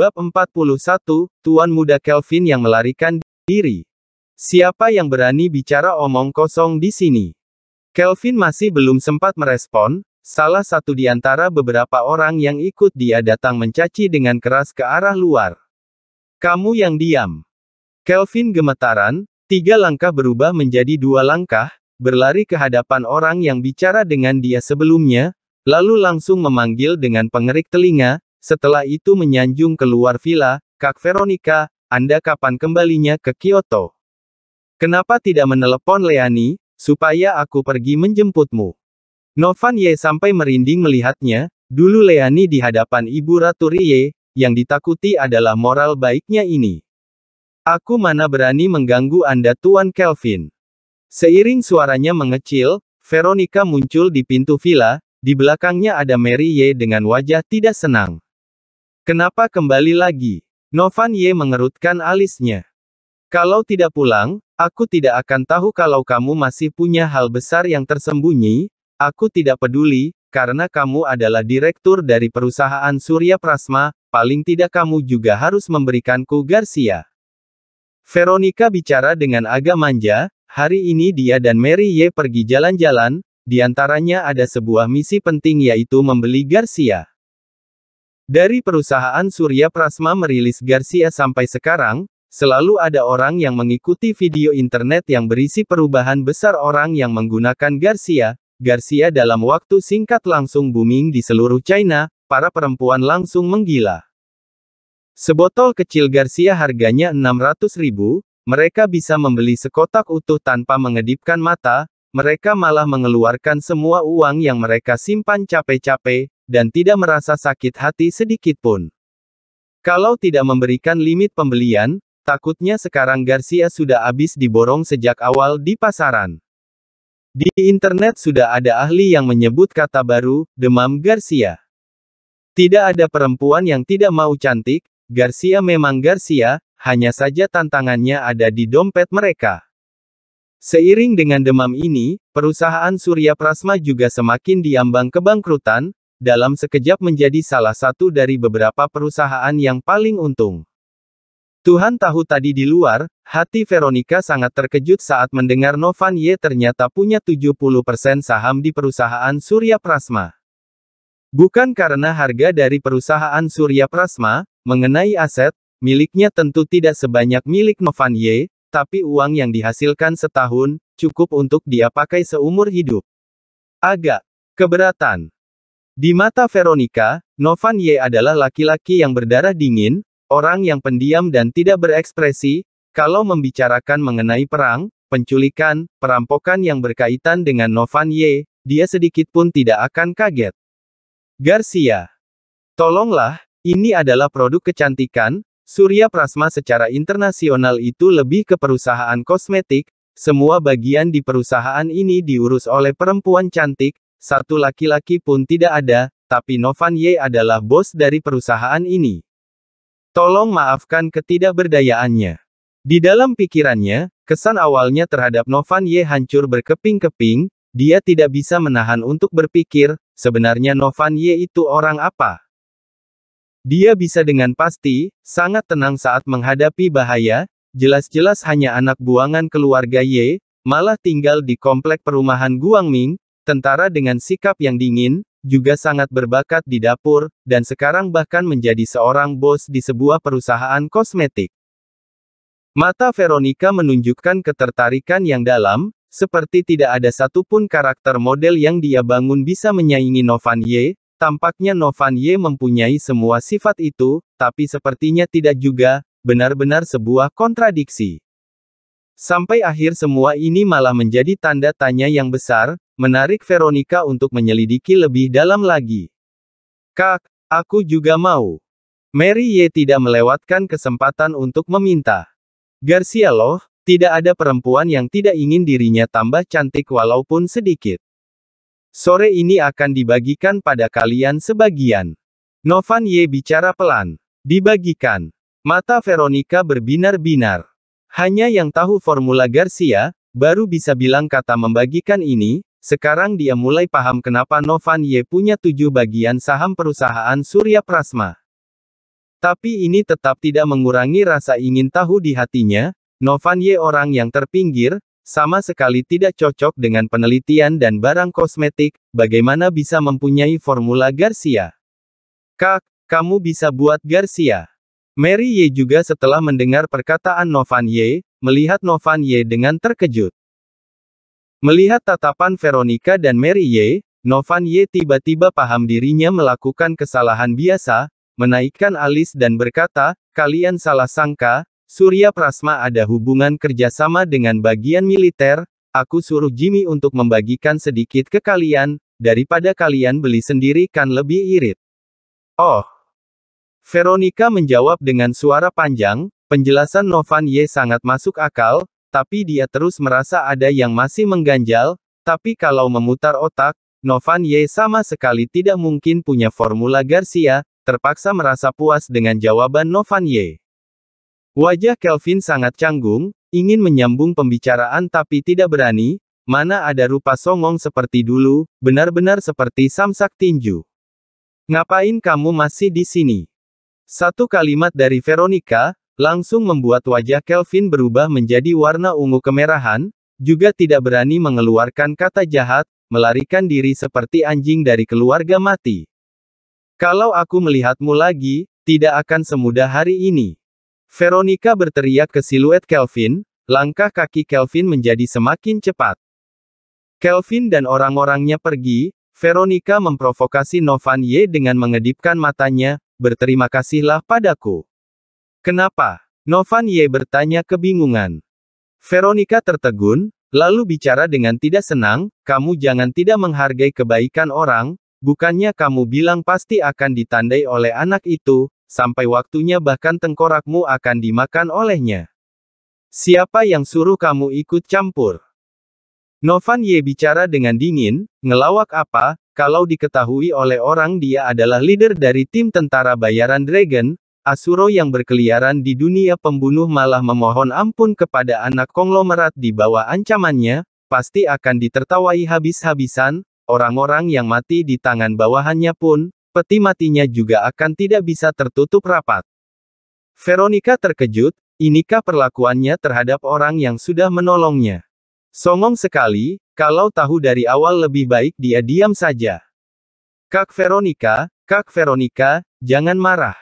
Bab 41, Tuan Muda Kelvin yang melarikan diri. Siapa yang berani bicara omong kosong di sini? Kelvin masih belum sempat merespon, salah satu di antara beberapa orang yang ikut dia datang mencaci dengan keras ke arah luar. Kamu yang diam. Kelvin gemetaran, tiga langkah berubah menjadi dua langkah, berlari ke hadapan orang yang bicara dengan dia sebelumnya, lalu langsung memanggil dengan pengerik telinga, setelah itu menyanjung keluar villa, Kak Veronica, Anda kapan kembalinya ke Kyoto? Kenapa tidak menelepon Leani, supaya aku pergi menjemputmu? Novan Ye sampai merinding melihatnya, dulu Leani di hadapan Ibu Ratu Rie, yang ditakuti adalah moral baiknya ini. Aku mana berani mengganggu Anda Tuan Kelvin. Seiring suaranya mengecil, Veronica muncul di pintu villa, di belakangnya ada Mary Ye dengan wajah tidak senang. Kenapa kembali lagi? Novan Ye mengerutkan alisnya. Kalau tidak pulang, aku tidak akan tahu kalau kamu masih punya hal besar yang tersembunyi, aku tidak peduli, karena kamu adalah direktur dari perusahaan Surya Prasma, paling tidak kamu juga harus memberikanku Garcia. Veronica bicara dengan agak manja, hari ini dia dan Mary Ye pergi jalan-jalan, di antaranya ada sebuah misi penting yaitu membeli Garcia. Dari perusahaan Surya Prasma merilis Garcia sampai sekarang, selalu ada orang yang mengikuti video internet yang berisi perubahan besar orang yang menggunakan Garcia. Garcia dalam waktu singkat langsung booming di seluruh China, para perempuan langsung menggila. Sebotol kecil Garcia harganya 600 ribu, mereka bisa membeli sekotak utuh tanpa mengedipkan mata, mereka malah mengeluarkan semua uang yang mereka simpan capek-capek, dan tidak merasa sakit hati sedikit pun. Kalau tidak memberikan limit pembelian, takutnya sekarang Garcia sudah habis diborong sejak awal di pasaran. Di internet sudah ada ahli yang menyebut kata baru, demam Garcia. Tidak ada perempuan yang tidak mau cantik, Garcia memang Garcia, hanya saja tantangannya ada di dompet mereka. Seiring dengan demam ini, perusahaan Surya Prasma juga semakin diambang kebangkrutan, dalam sekejap menjadi salah satu dari beberapa perusahaan yang paling untung. Tuhan tahu tadi di luar, hati Veronica sangat terkejut saat mendengar Novan Ye ternyata punya 70% saham di perusahaan Surya Prasma. Bukan karena harga dari perusahaan Surya Prasma, mengenai aset, miliknya tentu tidak sebanyak milik Novan Ye, tapi uang yang dihasilkan setahun, cukup untuk dia pakai seumur hidup. Agak keberatan. Di mata Veronica, Novan Ye adalah laki-laki yang berdarah dingin, orang yang pendiam dan tidak berekspresi, kalau membicarakan mengenai perang, penculikan, perampokan yang berkaitan dengan Novan Ye, dia sedikit pun tidak akan kaget. Garcia. Tolonglah, ini adalah produk kecantikan, Surya Prasma secara internasional itu lebih ke perusahaan kosmetik, semua bagian di perusahaan ini diurus oleh perempuan cantik, satu laki-laki pun tidak ada, tapi Novan Ye adalah bos dari perusahaan ini. Tolong maafkan ketidakberdayaannya. Di dalam pikirannya, kesan awalnya terhadap Novan Ye hancur berkeping-keping, dia tidak bisa menahan untuk berpikir, sebenarnya Novan Ye itu orang apa? Dia bisa dengan pasti, sangat tenang saat menghadapi bahaya, jelas-jelas hanya anak buangan keluarga Ye, malah tinggal di komplek perumahan Guangming, Tentara dengan sikap yang dingin, juga sangat berbakat di dapur, dan sekarang bahkan menjadi seorang bos di sebuah perusahaan kosmetik. Mata Veronica menunjukkan ketertarikan yang dalam, seperti tidak ada satupun karakter model yang dia bangun bisa menyaingi Novan Ye, tampaknya Novan Ye mempunyai semua sifat itu, tapi sepertinya tidak juga, benar-benar sebuah kontradiksi. Sampai akhir semua ini malah menjadi tanda tanya yang besar, menarik Veronica untuk menyelidiki lebih dalam lagi. Kak, aku juga mau. Mary Ye tidak melewatkan kesempatan untuk meminta. Garcia loh, tidak ada perempuan yang tidak ingin dirinya tambah cantik walaupun sedikit. Sore ini akan dibagikan pada kalian sebagian. Novan Ye bicara pelan. Dibagikan. Mata Veronica berbinar-binar. Hanya yang tahu formula Garcia, baru bisa bilang kata membagikan ini, sekarang dia mulai paham kenapa Novan Ye punya tujuh bagian saham perusahaan Surya Prasma. Tapi ini tetap tidak mengurangi rasa ingin tahu di hatinya, Novan Ye orang yang terpinggir, sama sekali tidak cocok dengan penelitian dan barang kosmetik, bagaimana bisa mempunyai formula Garcia. Kak, kamu bisa buat Garcia. Mary Ye juga setelah mendengar perkataan Novan Ye, melihat Novan Ye dengan terkejut. Melihat tatapan Veronica dan Mary Ye, Novan Ye tiba-tiba paham dirinya melakukan kesalahan biasa, menaikkan alis dan berkata, kalian salah sangka, Surya Prasma ada hubungan kerjasama dengan bagian militer, aku suruh Jimmy untuk membagikan sedikit ke kalian, daripada kalian beli sendiri kan lebih irit. Oh, Veronica menjawab dengan suara panjang, penjelasan Novan Ye sangat masuk akal, tapi dia terus merasa ada yang masih mengganjal, tapi kalau memutar otak, Novan Ye sama sekali tidak mungkin punya formula Garcia, terpaksa merasa puas dengan jawaban Novan Ye. Wajah Kelvin sangat canggung, ingin menyambung pembicaraan tapi tidak berani, mana ada rupa songong seperti dulu, benar-benar seperti samsak tinju. Ngapain kamu masih di sini? Satu kalimat dari Veronica, langsung membuat wajah Kelvin berubah menjadi warna ungu kemerahan, juga tidak berani mengeluarkan kata jahat, melarikan diri seperti anjing dari keluarga mati. Kalau aku melihatmu lagi, tidak akan semudah hari ini. Veronica berteriak ke siluet Kelvin, langkah kaki Kelvin menjadi semakin cepat. Kelvin dan orang-orangnya pergi, Veronica memprovokasi Novan Y dengan mengedipkan matanya, berterima kasihlah padaku. Kenapa? Novan Ye bertanya kebingungan. Veronica tertegun, lalu bicara dengan tidak senang, kamu jangan tidak menghargai kebaikan orang, bukannya kamu bilang pasti akan ditandai oleh anak itu, sampai waktunya bahkan tengkorakmu akan dimakan olehnya. Siapa yang suruh kamu ikut campur? Novan Ye bicara dengan dingin, ngelawak apa, kalau diketahui oleh orang dia adalah leader dari tim tentara bayaran Dragon, Asuro yang berkeliaran di dunia pembunuh malah memohon ampun kepada anak konglomerat di bawah ancamannya, pasti akan ditertawai habis-habisan, orang-orang yang mati di tangan bawahannya pun, peti matinya juga akan tidak bisa tertutup rapat. Veronica terkejut, inikah perlakuannya terhadap orang yang sudah menolongnya. Songong sekali, kalau tahu dari awal lebih baik dia diam saja. Kak Veronica, Kak Veronica, jangan marah.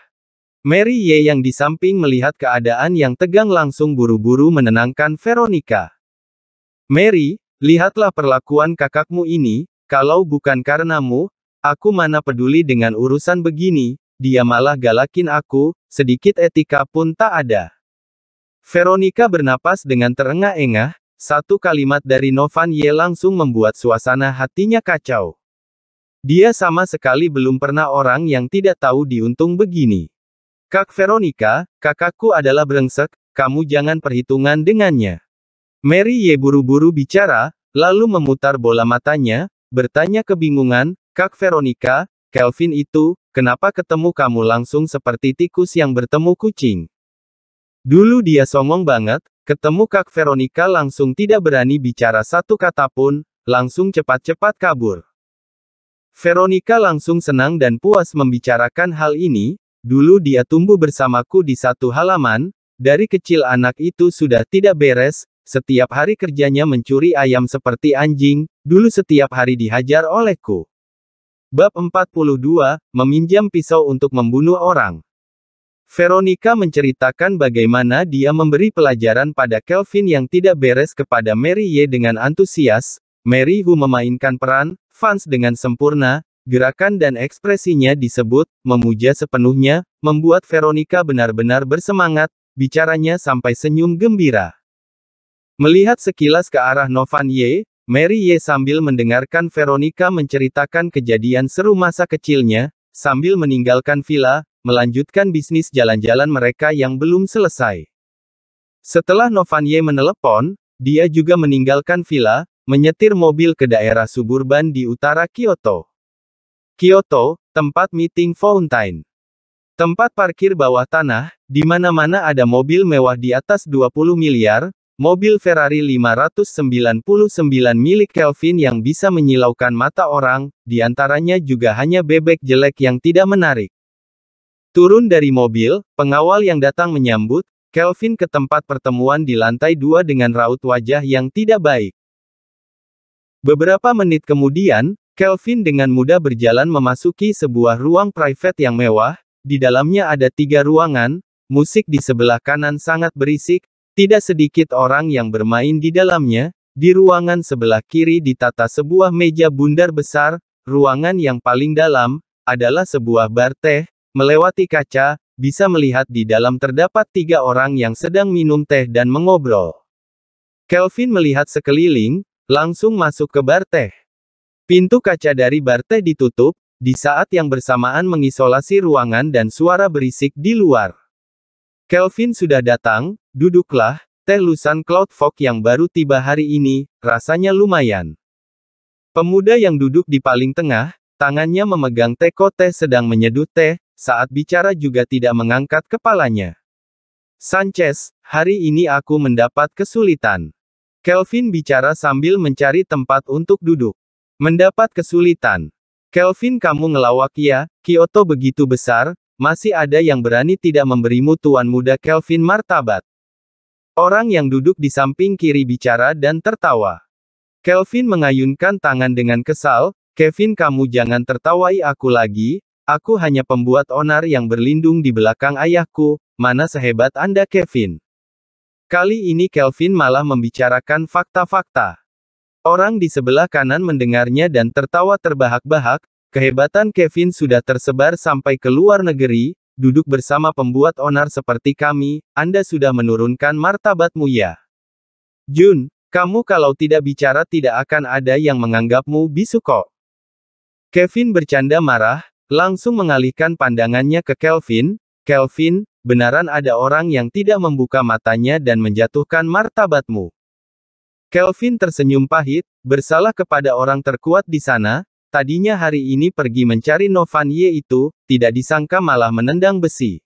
Mary Ye yang di samping melihat keadaan yang tegang langsung buru-buru menenangkan Veronica. Mary, lihatlah perlakuan kakakmu ini, kalau bukan karenamu, aku mana peduli dengan urusan begini, dia malah galakin aku, sedikit etika pun tak ada. Veronica bernapas dengan terengah-engah, satu kalimat dari Novan Ye langsung membuat suasana hatinya kacau. Dia sama sekali belum pernah orang yang tidak tahu diuntung begini. Kak Veronica, kakakku adalah brengsek, kamu jangan perhitungan dengannya. Mary Ye buru-buru bicara, lalu memutar bola matanya, bertanya kebingungan, Kak Veronica, Kelvin itu, kenapa ketemu kamu langsung seperti tikus yang bertemu kucing? Dulu dia songong banget, Ketemu Kak Veronica langsung tidak berani bicara satu kata pun, langsung cepat-cepat kabur. Veronica langsung senang dan puas membicarakan hal ini, dulu dia tumbuh bersamaku di satu halaman, dari kecil anak itu sudah tidak beres, setiap hari kerjanya mencuri ayam seperti anjing, dulu setiap hari dihajar olehku. Bab 42, meminjam pisau untuk membunuh orang. Veronica menceritakan bagaimana dia memberi pelajaran pada Kelvin yang tidak beres kepada Mary Ye dengan antusias, Mary Hu memainkan peran, fans dengan sempurna, gerakan dan ekspresinya disebut, memuja sepenuhnya, membuat Veronica benar-benar bersemangat, bicaranya sampai senyum gembira. Melihat sekilas ke arah Novan Ye, Mary Ye sambil mendengarkan Veronica menceritakan kejadian seru masa kecilnya, sambil meninggalkan villa, melanjutkan bisnis jalan-jalan mereka yang belum selesai. Setelah Novanye menelepon, dia juga meninggalkan villa, menyetir mobil ke daerah suburban di utara Kyoto. Kyoto, tempat meeting Fountain. Tempat parkir bawah tanah, di mana-mana ada mobil mewah di atas 20 miliar, mobil Ferrari 599 milik Kelvin yang bisa menyilaukan mata orang, di antaranya juga hanya bebek jelek yang tidak menarik. Turun dari mobil, pengawal yang datang menyambut, Kelvin ke tempat pertemuan di lantai dua dengan raut wajah yang tidak baik. Beberapa menit kemudian, Kelvin dengan mudah berjalan memasuki sebuah ruang private yang mewah, di dalamnya ada tiga ruangan, musik di sebelah kanan sangat berisik, tidak sedikit orang yang bermain di dalamnya, di ruangan sebelah kiri ditata sebuah meja bundar besar, ruangan yang paling dalam, adalah sebuah bar teh, Melewati kaca, bisa melihat di dalam terdapat tiga orang yang sedang minum teh dan mengobrol. Kelvin melihat sekeliling, langsung masuk ke bar teh. Pintu kaca dari bar teh ditutup, di saat yang bersamaan mengisolasi ruangan dan suara berisik di luar. Kelvin sudah datang, duduklah, teh lusan Cloud Fog yang baru tiba hari ini, rasanya lumayan. Pemuda yang duduk di paling tengah, tangannya memegang teko teh sedang menyeduh teh, saat bicara juga tidak mengangkat kepalanya. Sanchez, hari ini aku mendapat kesulitan. Kelvin bicara sambil mencari tempat untuk duduk. Mendapat kesulitan. Kelvin kamu ngelawak ya, Kyoto begitu besar, masih ada yang berani tidak memberimu tuan muda Kelvin martabat. Orang yang duduk di samping kiri bicara dan tertawa. Kelvin mengayunkan tangan dengan kesal, Kevin kamu jangan tertawai aku lagi, Aku hanya pembuat onar yang berlindung di belakang ayahku, mana sehebat Anda Kevin. Kali ini Kelvin malah membicarakan fakta-fakta. Orang di sebelah kanan mendengarnya dan tertawa terbahak-bahak, kehebatan Kevin sudah tersebar sampai ke luar negeri, duduk bersama pembuat onar seperti kami, Anda sudah menurunkan martabatmu ya. Jun, kamu kalau tidak bicara tidak akan ada yang menganggapmu bisu kok. Kevin bercanda marah, Langsung mengalihkan pandangannya ke Kelvin, Kelvin, benaran ada orang yang tidak membuka matanya dan menjatuhkan martabatmu. Kelvin tersenyum pahit, bersalah kepada orang terkuat di sana, tadinya hari ini pergi mencari Novan Ye itu, tidak disangka malah menendang besi.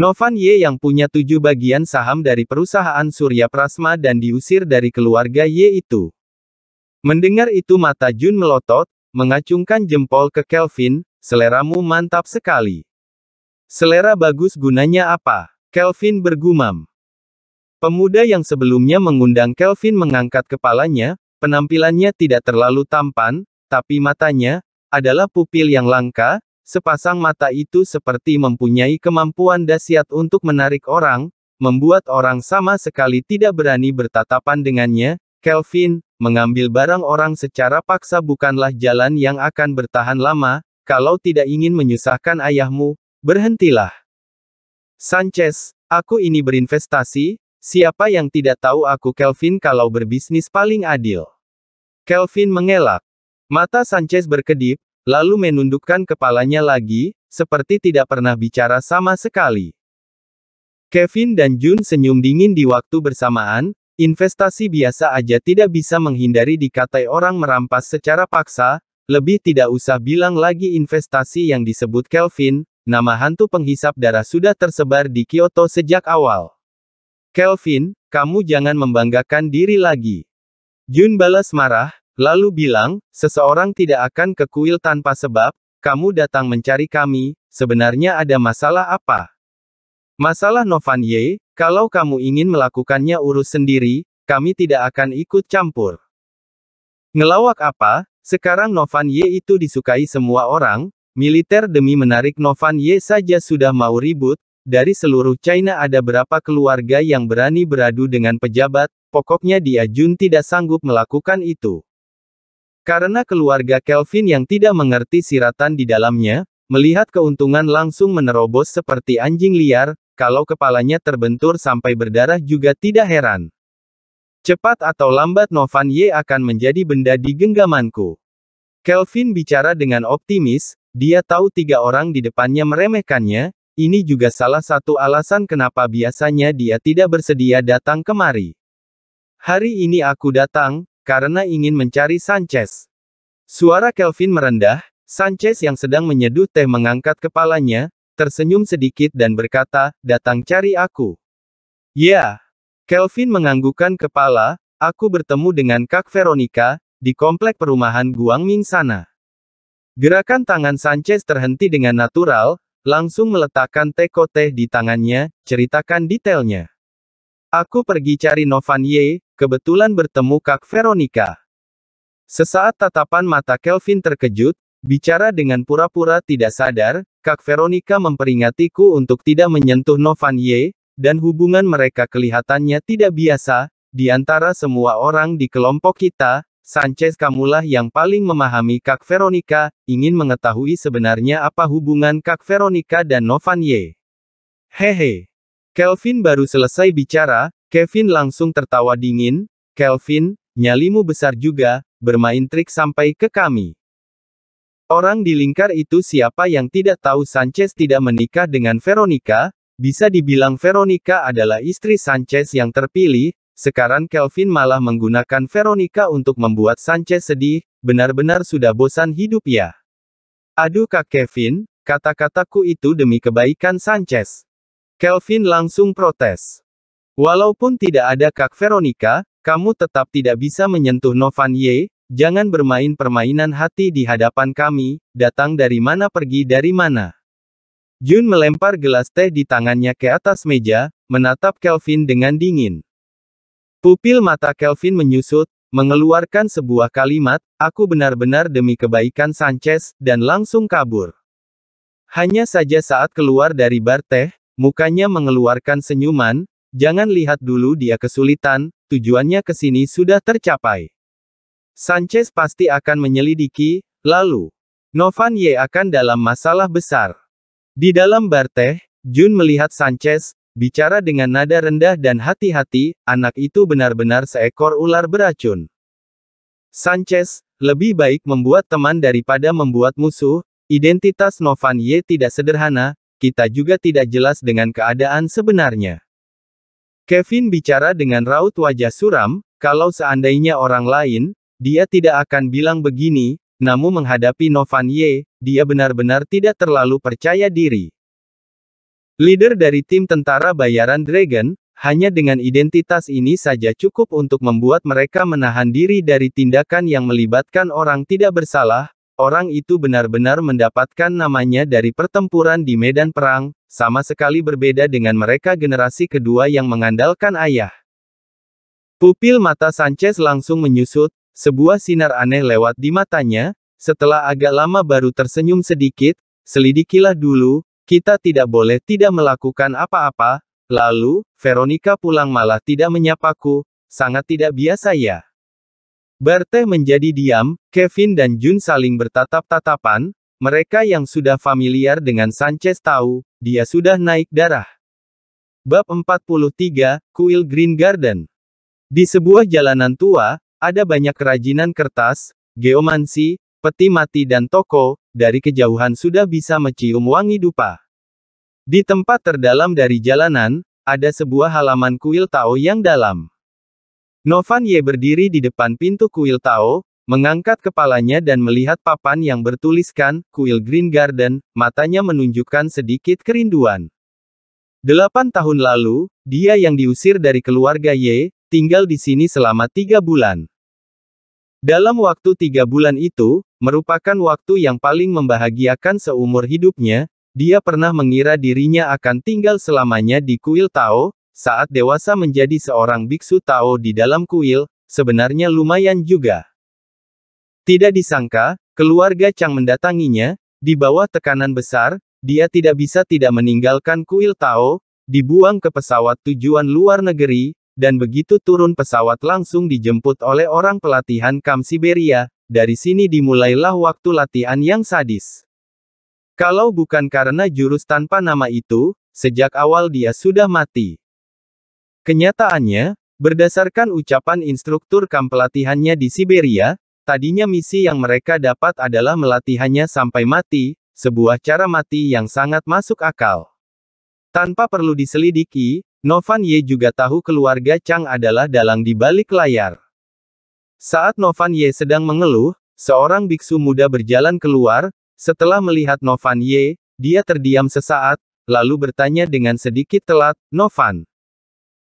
Novan Ye yang punya tujuh bagian saham dari perusahaan Surya Prasma dan diusir dari keluarga Ye itu. Mendengar itu mata Jun melotot, mengacungkan jempol ke Kelvin, Seleramu mantap sekali. Selera bagus gunanya apa? Kelvin bergumam. Pemuda yang sebelumnya mengundang Kelvin mengangkat kepalanya, penampilannya tidak terlalu tampan, tapi matanya, adalah pupil yang langka, sepasang mata itu seperti mempunyai kemampuan dasyat untuk menarik orang, membuat orang sama sekali tidak berani bertatapan dengannya, Kelvin, mengambil barang orang secara paksa bukanlah jalan yang akan bertahan lama, kalau tidak ingin menyusahkan ayahmu, berhentilah. Sanchez, aku ini berinvestasi, siapa yang tidak tahu aku Kelvin kalau berbisnis paling adil. Kelvin mengelak. Mata Sanchez berkedip, lalu menundukkan kepalanya lagi, seperti tidak pernah bicara sama sekali. Kevin dan Jun senyum dingin di waktu bersamaan, investasi biasa aja tidak bisa menghindari dikatai orang merampas secara paksa, lebih tidak usah bilang lagi investasi yang disebut Kelvin, nama hantu penghisap darah sudah tersebar di Kyoto sejak awal. Kelvin, kamu jangan membanggakan diri lagi. Jun balas marah, lalu bilang, seseorang tidak akan ke kuil tanpa sebab, kamu datang mencari kami, sebenarnya ada masalah apa? Masalah Novan Ye, kalau kamu ingin melakukannya urus sendiri, kami tidak akan ikut campur. Ngelawak apa, sekarang Novan Ye itu disukai semua orang, militer demi menarik Novan Ye saja sudah mau ribut, dari seluruh China ada berapa keluarga yang berani beradu dengan pejabat, pokoknya dia Jun tidak sanggup melakukan itu. Karena keluarga Kelvin yang tidak mengerti siratan di dalamnya, melihat keuntungan langsung menerobos seperti anjing liar, kalau kepalanya terbentur sampai berdarah juga tidak heran. Cepat atau lambat Novan Ye akan menjadi benda di genggamanku. Kelvin bicara dengan optimis, dia tahu tiga orang di depannya meremehkannya, ini juga salah satu alasan kenapa biasanya dia tidak bersedia datang kemari. Hari ini aku datang, karena ingin mencari Sanchez. Suara Kelvin merendah, Sanchez yang sedang menyeduh teh mengangkat kepalanya, tersenyum sedikit dan berkata, datang cari aku. Ya, Kelvin menganggukkan kepala, aku bertemu dengan Kak Veronica, di komplek perumahan Guangming sana. Gerakan tangan Sanchez terhenti dengan natural, langsung meletakkan teko teh di tangannya, ceritakan detailnya. Aku pergi cari Novan Ye, kebetulan bertemu Kak Veronica. Sesaat tatapan mata Kelvin terkejut, bicara dengan pura-pura tidak sadar, Kak Veronica memperingatiku untuk tidak menyentuh Novan Ye, dan hubungan mereka kelihatannya tidak biasa, di antara semua orang di kelompok kita, Sanchez kamulah yang paling memahami Kak Veronica, ingin mengetahui sebenarnya apa hubungan Kak Veronica dan Novan Y. Hehe. Kelvin baru selesai bicara, Kevin langsung tertawa dingin, Kelvin, nyalimu besar juga, bermain trik sampai ke kami. Orang di lingkar itu siapa yang tidak tahu Sanchez tidak menikah dengan Veronica, bisa dibilang Veronica adalah istri Sanchez yang terpilih, sekarang Kelvin malah menggunakan Veronica untuk membuat Sanchez sedih, benar-benar sudah bosan hidup ya. Aduh Kak Kevin, kata-kataku itu demi kebaikan Sanchez. Kelvin langsung protes. Walaupun tidak ada Kak Veronica, kamu tetap tidak bisa menyentuh Novan Ye, jangan bermain permainan hati di hadapan kami, datang dari mana pergi dari mana. Jun melempar gelas teh di tangannya ke atas meja, menatap Kelvin dengan dingin. Pupil mata Kelvin menyusut, mengeluarkan sebuah kalimat, aku benar-benar demi kebaikan Sanchez, dan langsung kabur. Hanya saja saat keluar dari bar teh, mukanya mengeluarkan senyuman, jangan lihat dulu dia kesulitan, tujuannya ke sini sudah tercapai. Sanchez pasti akan menyelidiki, lalu, Novan Ye akan dalam masalah besar. Di dalam bar teh, Jun melihat Sanchez, bicara dengan nada rendah dan hati-hati, anak itu benar-benar seekor ular beracun. Sanchez, lebih baik membuat teman daripada membuat musuh, identitas Novan Y tidak sederhana, kita juga tidak jelas dengan keadaan sebenarnya. Kevin bicara dengan raut wajah suram, kalau seandainya orang lain, dia tidak akan bilang begini, namun menghadapi Novan Ye, dia benar-benar tidak terlalu percaya diri. Leader dari tim tentara bayaran Dragon, hanya dengan identitas ini saja cukup untuk membuat mereka menahan diri dari tindakan yang melibatkan orang tidak bersalah, orang itu benar-benar mendapatkan namanya dari pertempuran di medan perang, sama sekali berbeda dengan mereka generasi kedua yang mengandalkan ayah. Pupil mata Sanchez langsung menyusut, sebuah sinar aneh lewat di matanya, setelah agak lama baru tersenyum sedikit, selidikilah dulu, kita tidak boleh tidak melakukan apa-apa, lalu, Veronica pulang malah tidak menyapaku, sangat tidak biasa ya. Barteh menjadi diam, Kevin dan Jun saling bertatap-tatapan, mereka yang sudah familiar dengan Sanchez tahu, dia sudah naik darah. Bab 43, Kuil Green Garden. Di sebuah jalanan tua, ada banyak kerajinan kertas, geomansi, peti mati dan toko, dari kejauhan sudah bisa mencium wangi dupa. Di tempat terdalam dari jalanan, ada sebuah halaman kuil Tao yang dalam. Novan Ye berdiri di depan pintu kuil Tao, mengangkat kepalanya dan melihat papan yang bertuliskan, kuil Green Garden, matanya menunjukkan sedikit kerinduan. Delapan tahun lalu, dia yang diusir dari keluarga Ye, tinggal di sini selama tiga bulan. Dalam waktu tiga bulan itu, merupakan waktu yang paling membahagiakan seumur hidupnya, dia pernah mengira dirinya akan tinggal selamanya di kuil Tao, saat dewasa menjadi seorang biksu Tao di dalam kuil, sebenarnya lumayan juga. Tidak disangka, keluarga Chang mendatanginya, di bawah tekanan besar, dia tidak bisa tidak meninggalkan kuil Tao, dibuang ke pesawat tujuan luar negeri, dan begitu turun pesawat langsung dijemput oleh orang pelatihan Kam Siberia, dari sini dimulailah waktu latihan yang sadis. Kalau bukan karena jurus tanpa nama itu, sejak awal dia sudah mati. Kenyataannya, berdasarkan ucapan instruktur Kam pelatihannya di Siberia, tadinya misi yang mereka dapat adalah melatihannya sampai mati, sebuah cara mati yang sangat masuk akal. Tanpa perlu diselidiki, Novan Ye juga tahu keluarga Chang adalah dalang di balik layar. Saat Novan Ye sedang mengeluh, seorang biksu muda berjalan keluar, setelah melihat Novan Ye, dia terdiam sesaat, lalu bertanya dengan sedikit telat, Novan.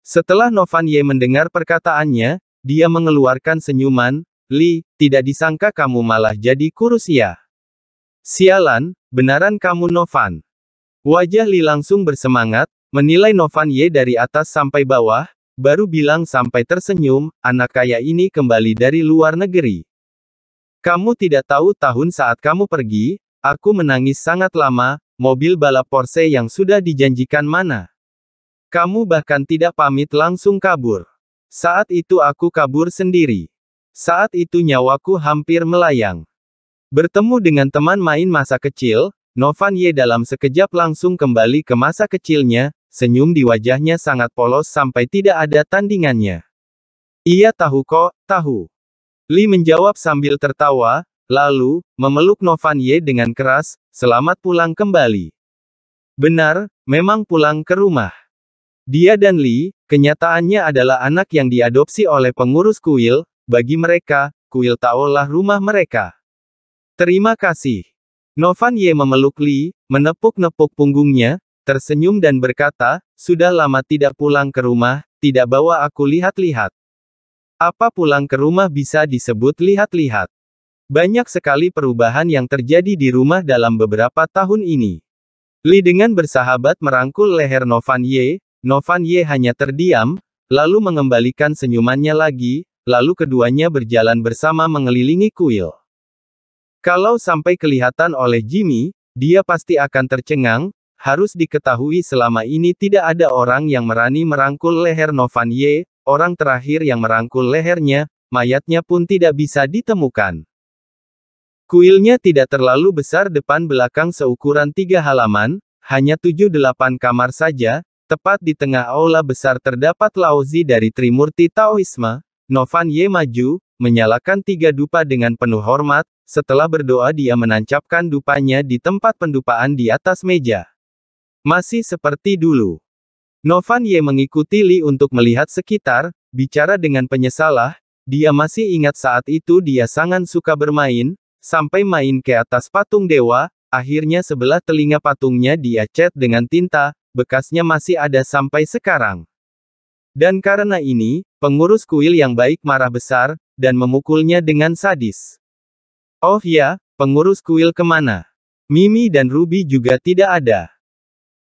Setelah Novan Ye mendengar perkataannya, dia mengeluarkan senyuman, Li, tidak disangka kamu malah jadi kurus ya. Sialan, benaran kamu Novan. Wajah Li langsung bersemangat, Menilai Novan Ye dari atas sampai bawah, baru bilang sampai tersenyum, anak kaya ini kembali dari luar negeri. Kamu tidak tahu tahun saat kamu pergi, aku menangis sangat lama, mobil balap Porsche yang sudah dijanjikan mana. Kamu bahkan tidak pamit langsung kabur. Saat itu aku kabur sendiri. Saat itu nyawaku hampir melayang. Bertemu dengan teman main masa kecil, Novan Ye dalam sekejap langsung kembali ke masa kecilnya, Senyum di wajahnya sangat polos sampai tidak ada tandingannya. Ia tahu kok, tahu. Li menjawab sambil tertawa, lalu, memeluk Novan Ye dengan keras, selamat pulang kembali. Benar, memang pulang ke rumah. Dia dan Li, kenyataannya adalah anak yang diadopsi oleh pengurus kuil, bagi mereka, kuil taolah rumah mereka. Terima kasih. Novan Ye memeluk Li, menepuk-nepuk punggungnya, Tersenyum dan berkata, sudah lama tidak pulang ke rumah, tidak bawa aku lihat-lihat. Apa pulang ke rumah bisa disebut lihat-lihat? Banyak sekali perubahan yang terjadi di rumah dalam beberapa tahun ini. Li dengan bersahabat merangkul leher Novan Ye, Novan Ye hanya terdiam, lalu mengembalikan senyumannya lagi, lalu keduanya berjalan bersama mengelilingi kuil. Kalau sampai kelihatan oleh Jimmy, dia pasti akan tercengang, harus diketahui selama ini tidak ada orang yang merani merangkul leher Novan Ye, orang terakhir yang merangkul lehernya, mayatnya pun tidak bisa ditemukan. Kuilnya tidak terlalu besar depan belakang seukuran tiga halaman, hanya tujuh delapan kamar saja, tepat di tengah aula besar terdapat lauzi dari Trimurti Taoisme, Novan Ye maju, menyalakan tiga dupa dengan penuh hormat, setelah berdoa dia menancapkan dupanya di tempat pendupaan di atas meja. Masih seperti dulu. Novan Ye mengikuti Li untuk melihat sekitar, bicara dengan penyesalah, dia masih ingat saat itu dia sangat suka bermain, sampai main ke atas patung dewa, akhirnya sebelah telinga patungnya dia cat dengan tinta, bekasnya masih ada sampai sekarang. Dan karena ini, pengurus kuil yang baik marah besar, dan memukulnya dengan sadis. Oh ya, pengurus kuil kemana? Mimi dan Ruby juga tidak ada.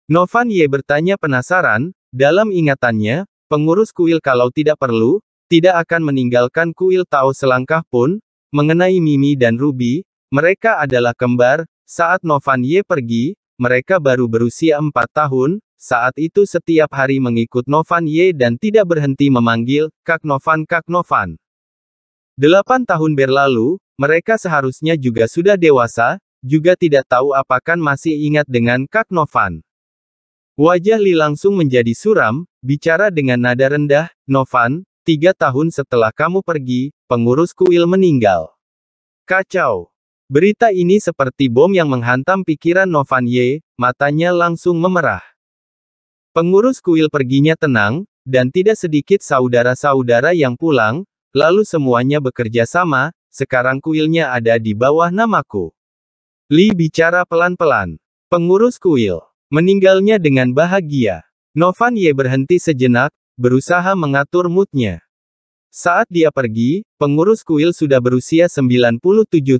Novan Ye bertanya penasaran, dalam ingatannya, pengurus kuil kalau tidak perlu, tidak akan meninggalkan kuil Tao selangkah pun, mengenai Mimi dan Ruby, mereka adalah kembar, saat Novan Ye pergi, mereka baru berusia empat tahun, saat itu setiap hari mengikut Novan Ye dan tidak berhenti memanggil, Kak Novan Kak Novan. Delapan tahun berlalu, mereka seharusnya juga sudah dewasa, juga tidak tahu apakah masih ingat dengan Kak Novan. Wajah Li langsung menjadi suram, bicara dengan nada rendah, Novan, tiga tahun setelah kamu pergi, pengurus kuil meninggal. Kacau. Berita ini seperti bom yang menghantam pikiran Novan Ye, matanya langsung memerah. Pengurus kuil perginya tenang, dan tidak sedikit saudara-saudara yang pulang, lalu semuanya bekerja sama, sekarang kuilnya ada di bawah namaku. Li bicara pelan-pelan. Pengurus kuil. Meninggalnya dengan bahagia. Novan Ye berhenti sejenak, berusaha mengatur moodnya. Saat dia pergi, pengurus kuil sudah berusia 97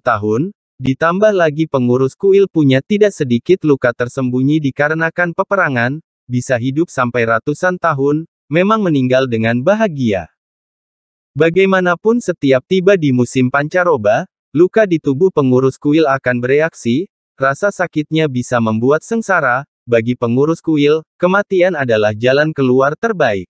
tahun, ditambah lagi pengurus kuil punya tidak sedikit luka tersembunyi dikarenakan peperangan, bisa hidup sampai ratusan tahun, memang meninggal dengan bahagia. Bagaimanapun setiap tiba di musim pancaroba, luka di tubuh pengurus kuil akan bereaksi, rasa sakitnya bisa membuat sengsara, bagi pengurus kuil, kematian adalah jalan keluar terbaik.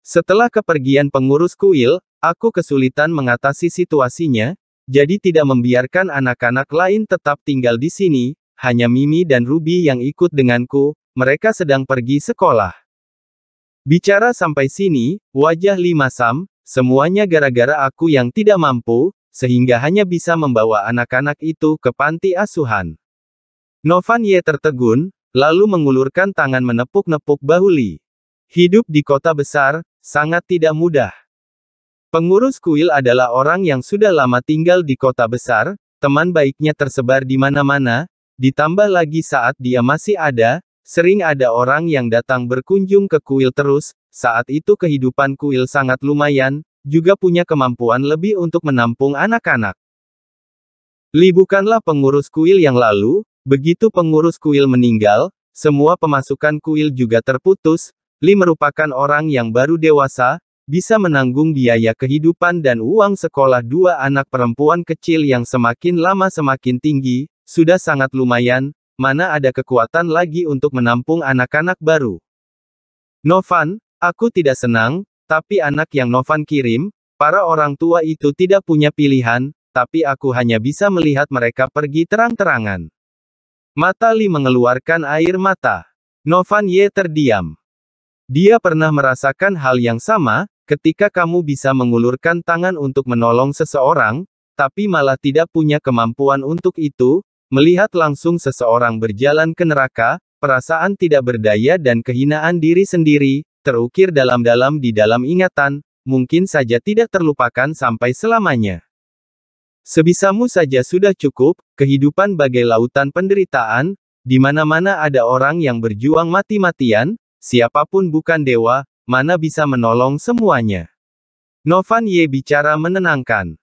Setelah kepergian pengurus kuil, aku kesulitan mengatasi situasinya, jadi tidak membiarkan anak-anak lain tetap tinggal di sini, hanya Mimi dan Ruby yang ikut denganku, mereka sedang pergi sekolah. Bicara sampai sini, wajah Lima Sam, semuanya gara-gara aku yang tidak mampu, sehingga hanya bisa membawa anak-anak itu ke panti asuhan. Novan Ye tertegun, lalu mengulurkan tangan menepuk-nepuk bahu Li. Hidup di kota besar, sangat tidak mudah. Pengurus kuil adalah orang yang sudah lama tinggal di kota besar, teman baiknya tersebar di mana-mana, ditambah lagi saat dia masih ada, sering ada orang yang datang berkunjung ke kuil terus, saat itu kehidupan kuil sangat lumayan, juga punya kemampuan lebih untuk menampung anak-anak. Li pengurus kuil yang lalu, Begitu pengurus kuil meninggal, semua pemasukan kuil juga terputus, Li merupakan orang yang baru dewasa, bisa menanggung biaya kehidupan dan uang sekolah dua anak perempuan kecil yang semakin lama semakin tinggi, sudah sangat lumayan, mana ada kekuatan lagi untuk menampung anak-anak baru. Novan, aku tidak senang, tapi anak yang Novan kirim, para orang tua itu tidak punya pilihan, tapi aku hanya bisa melihat mereka pergi terang-terangan. Mata Li mengeluarkan air mata. Novan Ye terdiam. Dia pernah merasakan hal yang sama, ketika kamu bisa mengulurkan tangan untuk menolong seseorang, tapi malah tidak punya kemampuan untuk itu, melihat langsung seseorang berjalan ke neraka, perasaan tidak berdaya dan kehinaan diri sendiri, terukir dalam-dalam di dalam ingatan, mungkin saja tidak terlupakan sampai selamanya. Sebisamu saja sudah cukup, kehidupan bagai lautan penderitaan, di mana-mana ada orang yang berjuang mati-matian, siapapun bukan dewa, mana bisa menolong semuanya. Novan Ye bicara menenangkan.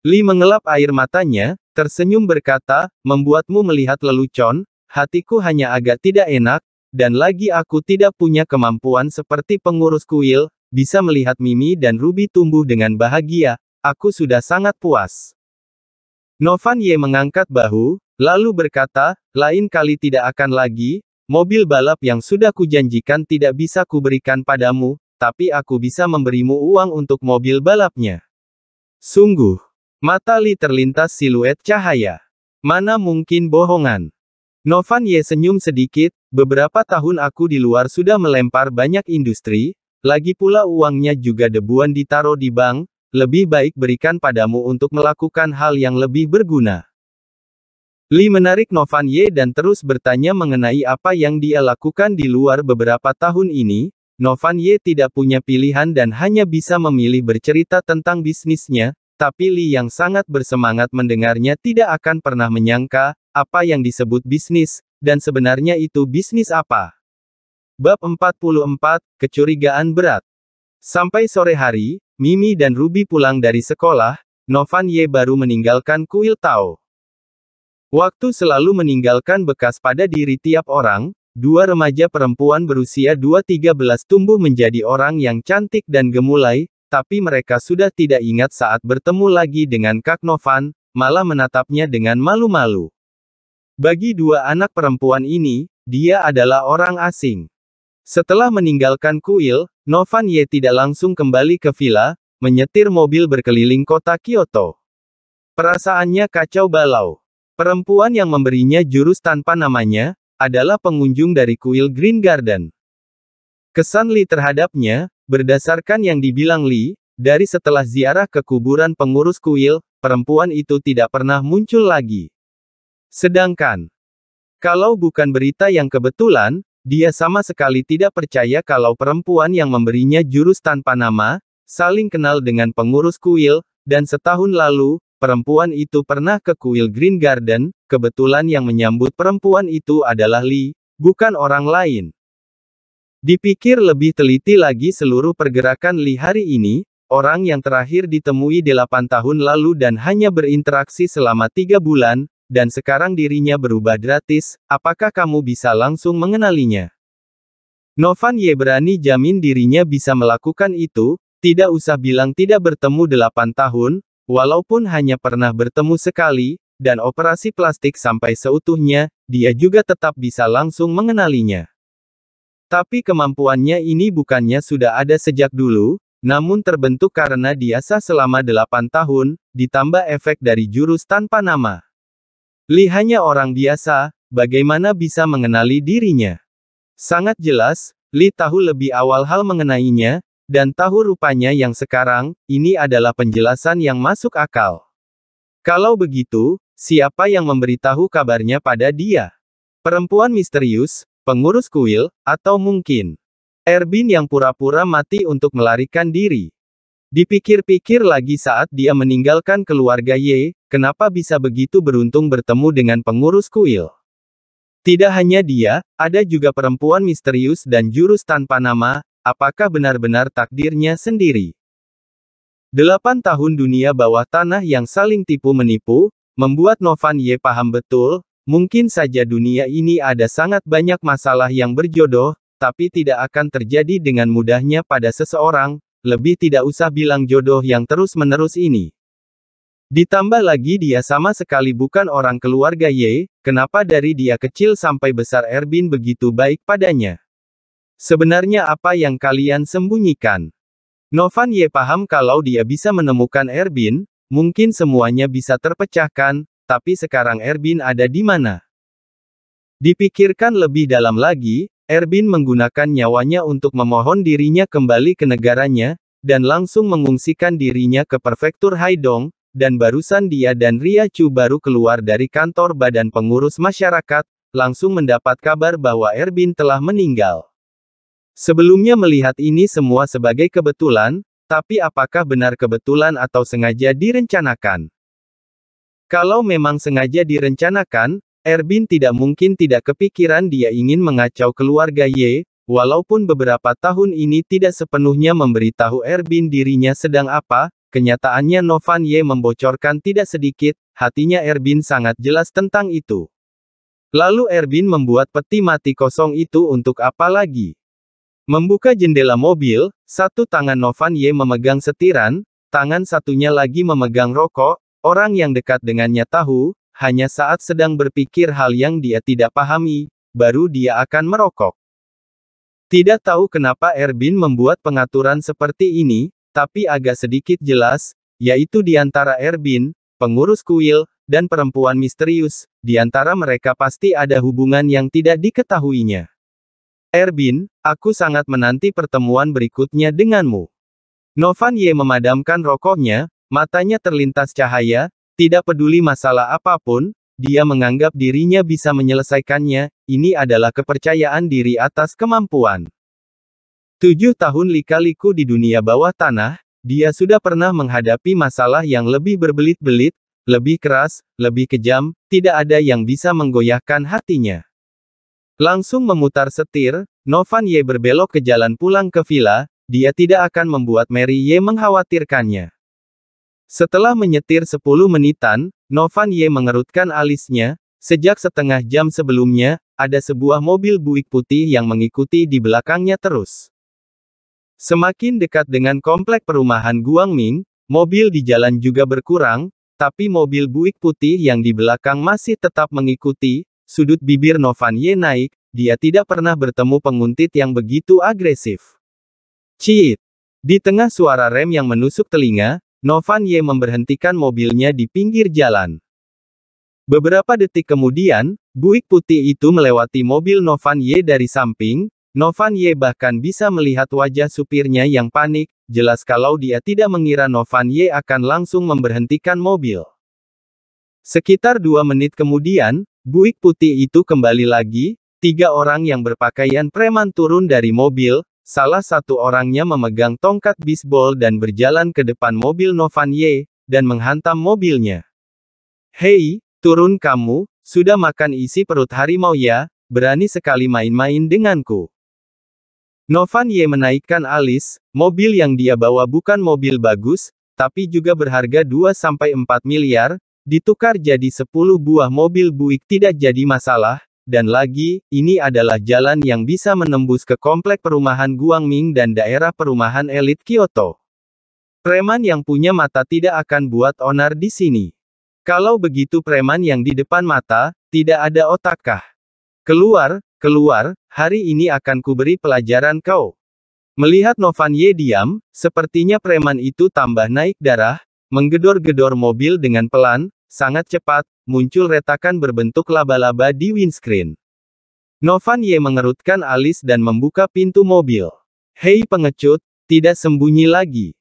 Li mengelap air matanya, tersenyum berkata, membuatmu melihat lelucon, hatiku hanya agak tidak enak, dan lagi aku tidak punya kemampuan seperti pengurus kuil, bisa melihat Mimi dan Ruby tumbuh dengan bahagia, aku sudah sangat puas. Novan Ye mengangkat bahu, lalu berkata, lain kali tidak akan lagi, mobil balap yang sudah kujanjikan tidak bisa kuberikan padamu, tapi aku bisa memberimu uang untuk mobil balapnya. Sungguh, mata Li terlintas siluet cahaya. Mana mungkin bohongan. Novan Ye senyum sedikit, beberapa tahun aku di luar sudah melempar banyak industri, lagi pula uangnya juga debuan ditaruh di bank, lebih baik berikan padamu untuk melakukan hal yang lebih berguna. Li menarik Novan Ye dan terus bertanya mengenai apa yang dia lakukan di luar beberapa tahun ini, Novan Ye tidak punya pilihan dan hanya bisa memilih bercerita tentang bisnisnya, tapi Li yang sangat bersemangat mendengarnya tidak akan pernah menyangka, apa yang disebut bisnis, dan sebenarnya itu bisnis apa. Bab 44, Kecurigaan Berat Sampai sore hari, Mimi dan Ruby pulang dari sekolah, Novan Ye baru meninggalkan kuil Tao. Waktu selalu meninggalkan bekas pada diri tiap orang, dua remaja perempuan berusia 2-13 tumbuh menjadi orang yang cantik dan gemulai, tapi mereka sudah tidak ingat saat bertemu lagi dengan Kak Novan, malah menatapnya dengan malu-malu. Bagi dua anak perempuan ini, dia adalah orang asing. Setelah meninggalkan kuil, Novan Ye tidak langsung kembali ke villa, menyetir mobil berkeliling kota Kyoto. Perasaannya kacau balau. Perempuan yang memberinya jurus tanpa namanya, adalah pengunjung dari kuil Green Garden. Kesan Li terhadapnya, berdasarkan yang dibilang Li, dari setelah ziarah ke kuburan pengurus kuil, perempuan itu tidak pernah muncul lagi. Sedangkan, kalau bukan berita yang kebetulan, dia sama sekali tidak percaya kalau perempuan yang memberinya jurus tanpa nama, saling kenal dengan pengurus kuil, dan setahun lalu, perempuan itu pernah ke kuil Green Garden, kebetulan yang menyambut perempuan itu adalah Li, bukan orang lain. Dipikir lebih teliti lagi seluruh pergerakan Li hari ini, orang yang terakhir ditemui 8 tahun lalu dan hanya berinteraksi selama tiga bulan, dan sekarang dirinya berubah gratis, apakah kamu bisa langsung mengenalinya? Novan berani jamin dirinya bisa melakukan itu, tidak usah bilang tidak bertemu 8 tahun, walaupun hanya pernah bertemu sekali, dan operasi plastik sampai seutuhnya, dia juga tetap bisa langsung mengenalinya. Tapi kemampuannya ini bukannya sudah ada sejak dulu, namun terbentuk karena diasah selama 8 tahun, ditambah efek dari jurus tanpa nama. Li hanya orang biasa, bagaimana bisa mengenali dirinya? Sangat jelas, Li tahu lebih awal hal mengenainya, dan tahu rupanya yang sekarang, ini adalah penjelasan yang masuk akal. Kalau begitu, siapa yang memberitahu kabarnya pada dia? Perempuan misterius, pengurus kuil, atau mungkin Erbin yang pura-pura mati untuk melarikan diri. Dipikir-pikir lagi saat dia meninggalkan keluarga Ye, kenapa bisa begitu beruntung bertemu dengan pengurus kuil. Tidak hanya dia, ada juga perempuan misterius dan jurus tanpa nama, apakah benar-benar takdirnya sendiri? Delapan tahun dunia bawah tanah yang saling tipu-menipu, membuat Novan Ye paham betul, mungkin saja dunia ini ada sangat banyak masalah yang berjodoh, tapi tidak akan terjadi dengan mudahnya pada seseorang, lebih tidak usah bilang jodoh yang terus-menerus ini. Ditambah lagi dia sama sekali bukan orang keluarga Ye, kenapa dari dia kecil sampai besar Erbin begitu baik padanya? Sebenarnya apa yang kalian sembunyikan? Novan Ye paham kalau dia bisa menemukan Erbin, mungkin semuanya bisa terpecahkan, tapi sekarang Erbin ada di mana? Dipikirkan lebih dalam lagi, Erbin menggunakan nyawanya untuk memohon dirinya kembali ke negaranya, dan langsung mengungsikan dirinya ke Prefektur Haidong, dan barusan dia dan Ria Chu baru keluar dari kantor Badan Pengurus Masyarakat, langsung mendapat kabar bahwa Erbin telah meninggal. Sebelumnya melihat ini semua sebagai kebetulan, tapi apakah benar kebetulan atau sengaja direncanakan? Kalau memang sengaja direncanakan, Erbin tidak mungkin tidak kepikiran dia ingin mengacau keluarga Ye, walaupun beberapa tahun ini tidak sepenuhnya memberitahu Erbin dirinya sedang apa, kenyataannya Novan Ye membocorkan tidak sedikit, hatinya Erbin sangat jelas tentang itu. Lalu Erbin membuat peti mati kosong itu untuk apa lagi? Membuka jendela mobil, satu tangan Novan Ye memegang setiran, tangan satunya lagi memegang rokok, orang yang dekat dengannya tahu, hanya saat sedang berpikir hal yang dia tidak pahami, baru dia akan merokok. Tidak tahu kenapa Erbin membuat pengaturan seperti ini, tapi agak sedikit jelas, yaitu di antara Erbin, pengurus kuil, dan perempuan misterius, di antara mereka pasti ada hubungan yang tidak diketahuinya. Erbin, aku sangat menanti pertemuan berikutnya denganmu. Novan Ye memadamkan rokoknya, matanya terlintas cahaya, tidak peduli masalah apapun, dia menganggap dirinya bisa menyelesaikannya, ini adalah kepercayaan diri atas kemampuan. Tujuh tahun lika-liku di dunia bawah tanah, dia sudah pernah menghadapi masalah yang lebih berbelit-belit, lebih keras, lebih kejam, tidak ada yang bisa menggoyahkan hatinya. Langsung memutar setir, Novan Ye berbelok ke jalan pulang ke villa, dia tidak akan membuat Mary Ye mengkhawatirkannya. Setelah menyetir 10 menitan, Novan Ye mengerutkan alisnya, sejak setengah jam sebelumnya, ada sebuah mobil buik putih yang mengikuti di belakangnya terus. Semakin dekat dengan komplek perumahan Guangming, mobil di jalan juga berkurang, tapi mobil buik putih yang di belakang masih tetap mengikuti, sudut bibir Novan Ye naik, dia tidak pernah bertemu penguntit yang begitu agresif. Ciit! Di tengah suara rem yang menusuk telinga, Novan Y memberhentikan mobilnya di pinggir jalan. Beberapa detik kemudian, buik putih itu melewati mobil Novan Y dari samping, Novan Y bahkan bisa melihat wajah supirnya yang panik, jelas kalau dia tidak mengira Novan Y akan langsung memberhentikan mobil. Sekitar dua menit kemudian, buik putih itu kembali lagi, tiga orang yang berpakaian preman turun dari mobil, Salah satu orangnya memegang tongkat bisbol dan berjalan ke depan mobil Novan Y, dan menghantam mobilnya. Hei, turun kamu, sudah makan isi perut harimau ya, berani sekali main-main denganku. Novan Ye menaikkan alis, mobil yang dia bawa bukan mobil bagus, tapi juga berharga 2-4 miliar, ditukar jadi 10 buah mobil buik tidak jadi masalah, dan lagi, ini adalah jalan yang bisa menembus ke komplek perumahan Guangming dan daerah perumahan elit Kyoto. Preman yang punya mata tidak akan buat onar di sini. Kalau begitu preman yang di depan mata, tidak ada otakkah? Keluar, keluar, hari ini akan kuberi pelajaran kau. Melihat Novan Ye diam, sepertinya preman itu tambah naik darah, menggedor-gedor mobil dengan pelan, sangat cepat, muncul retakan berbentuk laba-laba di windscreen. Novan Ye mengerutkan alis dan membuka pintu mobil. Hei pengecut, tidak sembunyi lagi.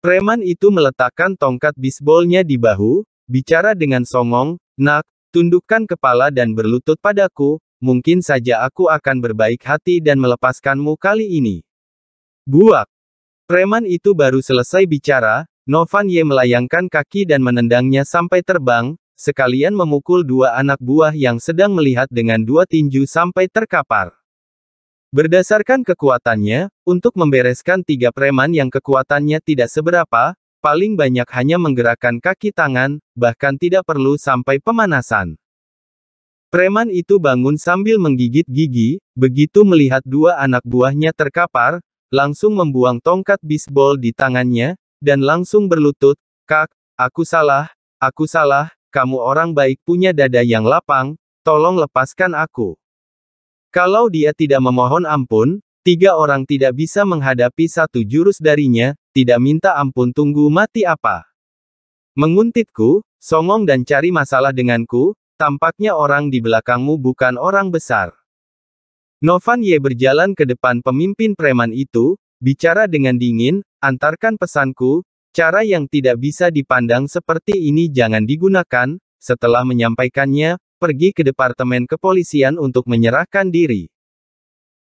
Preman itu meletakkan tongkat bisbolnya di bahu, bicara dengan songong, nak, tundukkan kepala dan berlutut padaku, mungkin saja aku akan berbaik hati dan melepaskanmu kali ini. Buak! Preman itu baru selesai bicara, Novan Ye melayangkan kaki dan menendangnya sampai terbang, sekalian memukul dua anak buah yang sedang melihat dengan dua tinju sampai terkapar. Berdasarkan kekuatannya, untuk membereskan tiga preman yang kekuatannya tidak seberapa, paling banyak hanya menggerakkan kaki tangan, bahkan tidak perlu sampai pemanasan. Preman itu bangun sambil menggigit gigi, begitu melihat dua anak buahnya terkapar, langsung membuang tongkat bisbol di tangannya, dan langsung berlutut, Kak, aku salah, aku salah, kamu orang baik punya dada yang lapang, tolong lepaskan aku. Kalau dia tidak memohon ampun, tiga orang tidak bisa menghadapi satu jurus darinya, tidak minta ampun tunggu mati apa. Menguntitku, songong dan cari masalah denganku, tampaknya orang di belakangmu bukan orang besar. Novan Ye berjalan ke depan pemimpin preman itu, bicara dengan dingin, antarkan pesanku, Cara yang tidak bisa dipandang seperti ini jangan digunakan, setelah menyampaikannya, pergi ke Departemen Kepolisian untuk menyerahkan diri.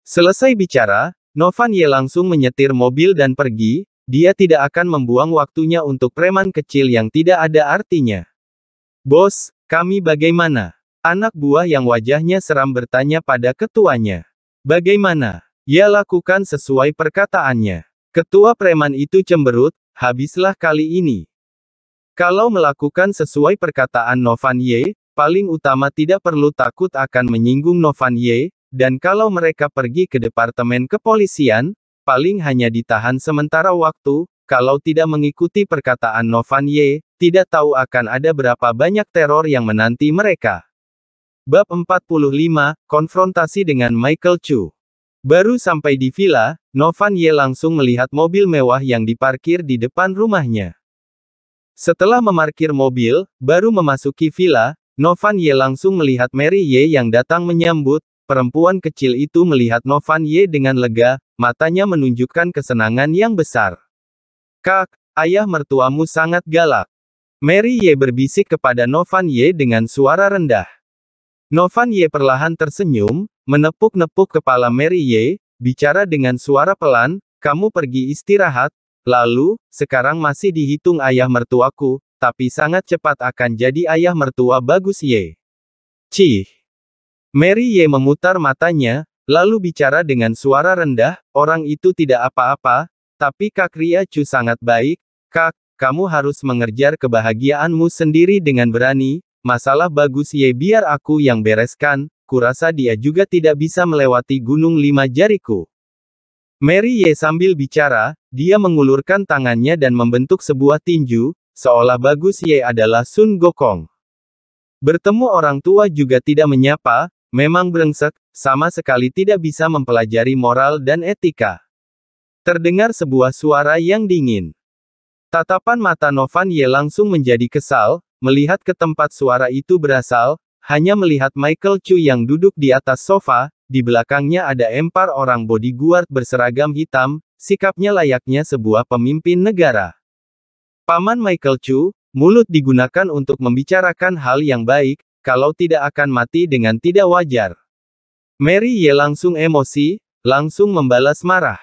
Selesai bicara, Novan Ye langsung menyetir mobil dan pergi, dia tidak akan membuang waktunya untuk preman kecil yang tidak ada artinya. Bos, kami bagaimana? Anak buah yang wajahnya seram bertanya pada ketuanya. Bagaimana? Ya lakukan sesuai perkataannya. Ketua preman itu cemberut, habislah kali ini. Kalau melakukan sesuai perkataan Novan Ye, paling utama tidak perlu takut akan menyinggung Novan Ye, dan kalau mereka pergi ke Departemen Kepolisian, paling hanya ditahan sementara waktu, kalau tidak mengikuti perkataan Novan Ye, tidak tahu akan ada berapa banyak teror yang menanti mereka. Bab 45, Konfrontasi dengan Michael Chu Baru sampai di villa, Novan Ye langsung melihat mobil mewah yang diparkir di depan rumahnya. Setelah memarkir mobil, baru memasuki villa, Novan Ye langsung melihat Mary Ye yang datang menyambut, perempuan kecil itu melihat Novan Ye dengan lega, matanya menunjukkan kesenangan yang besar. Kak, ayah mertuamu sangat galak. Mary Ye berbisik kepada Novan Ye dengan suara rendah. Novan Ye perlahan tersenyum, Menepuk-nepuk kepala Mary Ye, bicara dengan suara pelan, kamu pergi istirahat, lalu, sekarang masih dihitung ayah mertuaku, tapi sangat cepat akan jadi ayah mertua bagus Ye. Cih. Mary Ye memutar matanya, lalu bicara dengan suara rendah, orang itu tidak apa-apa, tapi Kak Ria Chu sangat baik, Kak, kamu harus mengejar kebahagiaanmu sendiri dengan berani, masalah bagus ye biar aku yang bereskan, kurasa dia juga tidak bisa melewati gunung lima jariku. Mary Ye sambil bicara, dia mengulurkan tangannya dan membentuk sebuah tinju, seolah bagus Ye adalah Sun Gokong. Bertemu orang tua juga tidak menyapa, memang brengsek, sama sekali tidak bisa mempelajari moral dan etika. Terdengar sebuah suara yang dingin. Tatapan mata Novan Ye langsung menjadi kesal, melihat ke tempat suara itu berasal, hanya melihat Michael Chu yang duduk di atas sofa, di belakangnya ada empar orang bodyguard berseragam hitam, sikapnya layaknya sebuah pemimpin negara. Paman Michael Chu, mulut digunakan untuk membicarakan hal yang baik, kalau tidak akan mati dengan tidak wajar. Mary Ye langsung emosi, langsung membalas marah.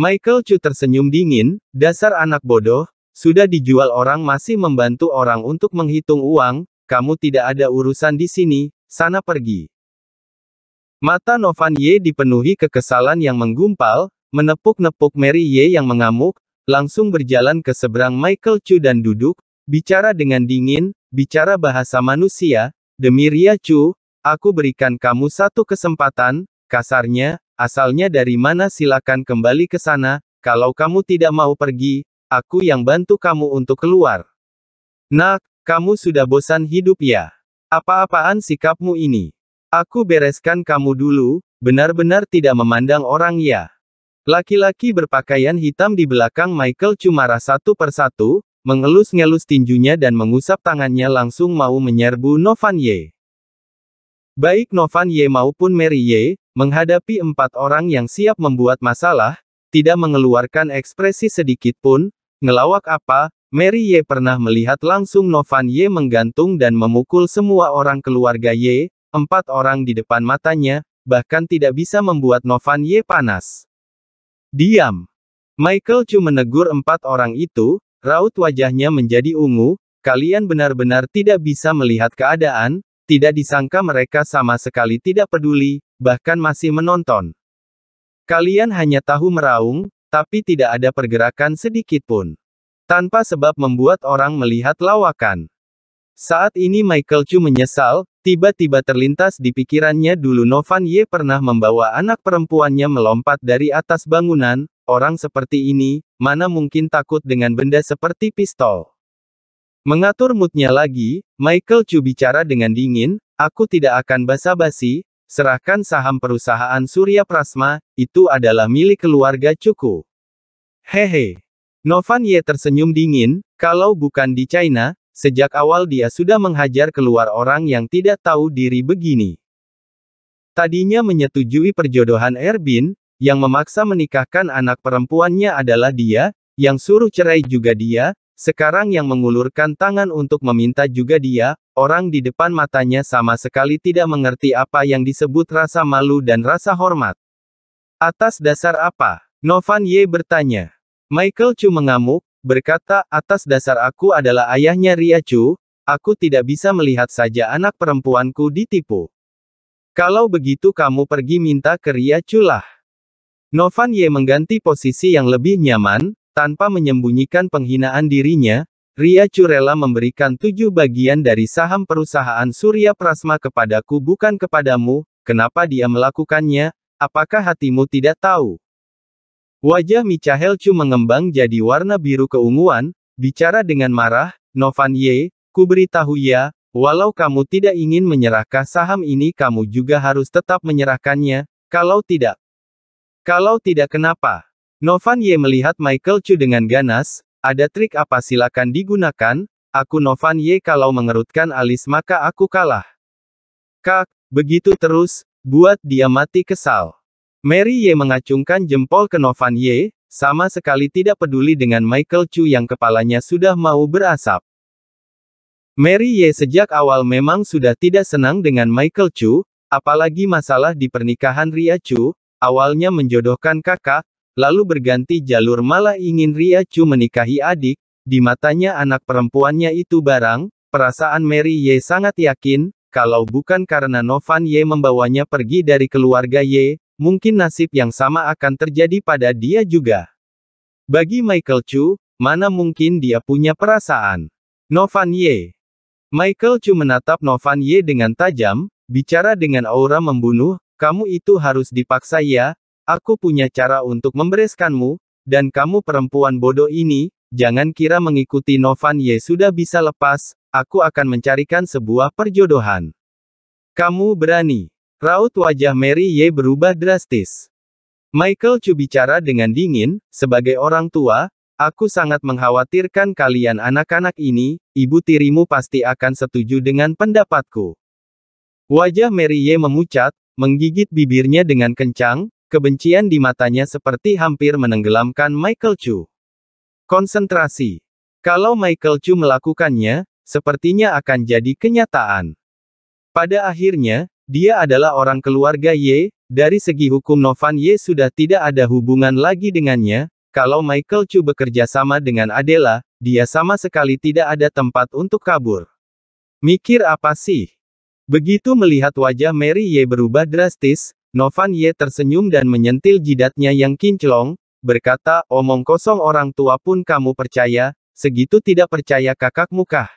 Michael Chu tersenyum dingin, dasar anak bodoh, sudah dijual orang masih membantu orang untuk menghitung uang, kamu tidak ada urusan di sini, sana pergi. Mata Novan Ye dipenuhi kekesalan yang menggumpal, menepuk-nepuk Mary Ye yang mengamuk, langsung berjalan ke seberang Michael Chu dan duduk, bicara dengan dingin, bicara bahasa manusia, demi Ria Chu, aku berikan kamu satu kesempatan, kasarnya, asalnya dari mana silakan kembali ke sana, kalau kamu tidak mau pergi, aku yang bantu kamu untuk keluar. Nak, kamu sudah bosan hidup ya? Apa-apaan sikapmu ini? Aku bereskan kamu dulu, benar-benar tidak memandang orang ya. Laki-laki berpakaian hitam di belakang Michael Cumara satu persatu, mengelus-ngelus tinjunya dan mengusap tangannya langsung mau menyerbu Novan Ye. Baik Novan Ye maupun Mary Ye, menghadapi empat orang yang siap membuat masalah, tidak mengeluarkan ekspresi sedikit pun, ngelawak apa, Mary Y pernah melihat langsung Novan Ye menggantung dan memukul semua orang keluarga Ye, empat orang di depan matanya, bahkan tidak bisa membuat Novan Ye panas. Diam. Michael Chu menegur empat orang itu, raut wajahnya menjadi ungu, kalian benar-benar tidak bisa melihat keadaan, tidak disangka mereka sama sekali tidak peduli, bahkan masih menonton. Kalian hanya tahu meraung, tapi tidak ada pergerakan sedikit pun tanpa sebab membuat orang melihat lawakan. Saat ini Michael Chu menyesal, tiba-tiba terlintas di pikirannya dulu Novan Ye pernah membawa anak perempuannya melompat dari atas bangunan, orang seperti ini, mana mungkin takut dengan benda seperti pistol. Mengatur moodnya lagi, Michael Chu bicara dengan dingin, aku tidak akan basa-basi, serahkan saham perusahaan Surya Prasma, itu adalah milik keluarga Chu. Hehe. Novan Ye tersenyum dingin, kalau bukan di China, sejak awal dia sudah menghajar keluar orang yang tidak tahu diri begini. Tadinya menyetujui perjodohan Erbin, yang memaksa menikahkan anak perempuannya adalah dia, yang suruh cerai juga dia, sekarang yang mengulurkan tangan untuk meminta juga dia, orang di depan matanya sama sekali tidak mengerti apa yang disebut rasa malu dan rasa hormat. Atas dasar apa? Novan Ye bertanya. Michael Chu mengamuk, berkata, atas dasar aku adalah ayahnya Ria Chu, aku tidak bisa melihat saja anak perempuanku ditipu. Kalau begitu kamu pergi minta ke Ria Chu lah. Novan Ye mengganti posisi yang lebih nyaman, tanpa menyembunyikan penghinaan dirinya, Ria Chu rela memberikan tujuh bagian dari saham perusahaan Surya Prasma kepadaku bukan kepadamu, kenapa dia melakukannya, apakah hatimu tidak tahu? Wajah Michael Chu mengembang jadi warna biru keunguan, bicara dengan marah, Novan Ye, ku beritahu ya, walau kamu tidak ingin menyerahkan saham ini kamu juga harus tetap menyerahkannya, kalau tidak. Kalau tidak kenapa? Novan Ye melihat Michael Chu dengan ganas, ada trik apa silakan digunakan, aku Novan Ye kalau mengerutkan alis maka aku kalah. Kak, begitu terus, buat dia mati kesal. Mary Ye mengacungkan jempol ke Novan Ye, sama sekali tidak peduli dengan Michael Chu yang kepalanya sudah mau berasap. Mary Ye sejak awal memang sudah tidak senang dengan Michael Chu, apalagi masalah di pernikahan Ria Chu, awalnya menjodohkan kakak, lalu berganti jalur malah ingin Ria Chu menikahi adik, di matanya anak perempuannya itu barang, perasaan Mary Ye sangat yakin, kalau bukan karena Novan Ye membawanya pergi dari keluarga Ye, Mungkin nasib yang sama akan terjadi pada dia juga. Bagi Michael Chu, mana mungkin dia punya perasaan. Novan Ye. Michael Chu menatap Novan Ye dengan tajam, bicara dengan aura membunuh, kamu itu harus dipaksa ya, aku punya cara untuk membereskanmu, dan kamu perempuan bodoh ini, jangan kira mengikuti Novan Ye sudah bisa lepas, aku akan mencarikan sebuah perjodohan. Kamu berani. Raut wajah Mary Y berubah drastis. Michael Chu bicara dengan dingin, sebagai orang tua, aku sangat mengkhawatirkan kalian anak-anak ini, ibu tirimu pasti akan setuju dengan pendapatku. Wajah Mary Y memucat, menggigit bibirnya dengan kencang, kebencian di matanya seperti hampir menenggelamkan Michael Chu. Konsentrasi. Kalau Michael Chu melakukannya, sepertinya akan jadi kenyataan. Pada akhirnya, dia adalah orang keluarga Ye. dari segi hukum Novan Ye sudah tidak ada hubungan lagi dengannya, kalau Michael Chu bekerja sama dengan Adela, dia sama sekali tidak ada tempat untuk kabur. Mikir apa sih? Begitu melihat wajah Mary Ye berubah drastis, Novan Ye tersenyum dan menyentil jidatnya yang kinclong, berkata, omong kosong orang tua pun kamu percaya, segitu tidak percaya kakak kah?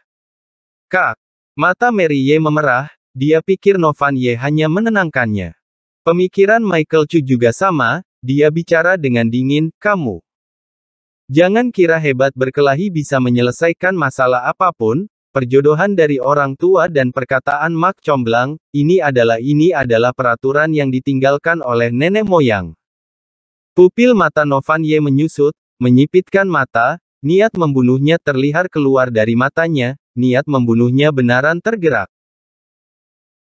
Kak, mata Mary Ye memerah, dia pikir Novan Ye hanya menenangkannya. Pemikiran Michael Chu juga sama, dia bicara dengan dingin, kamu. Jangan kira hebat berkelahi bisa menyelesaikan masalah apapun, perjodohan dari orang tua dan perkataan Mak Comblang, ini adalah ini adalah peraturan yang ditinggalkan oleh nenek moyang. Pupil mata Novan Ye menyusut, menyipitkan mata, niat membunuhnya terlihat keluar dari matanya, niat membunuhnya benaran tergerak.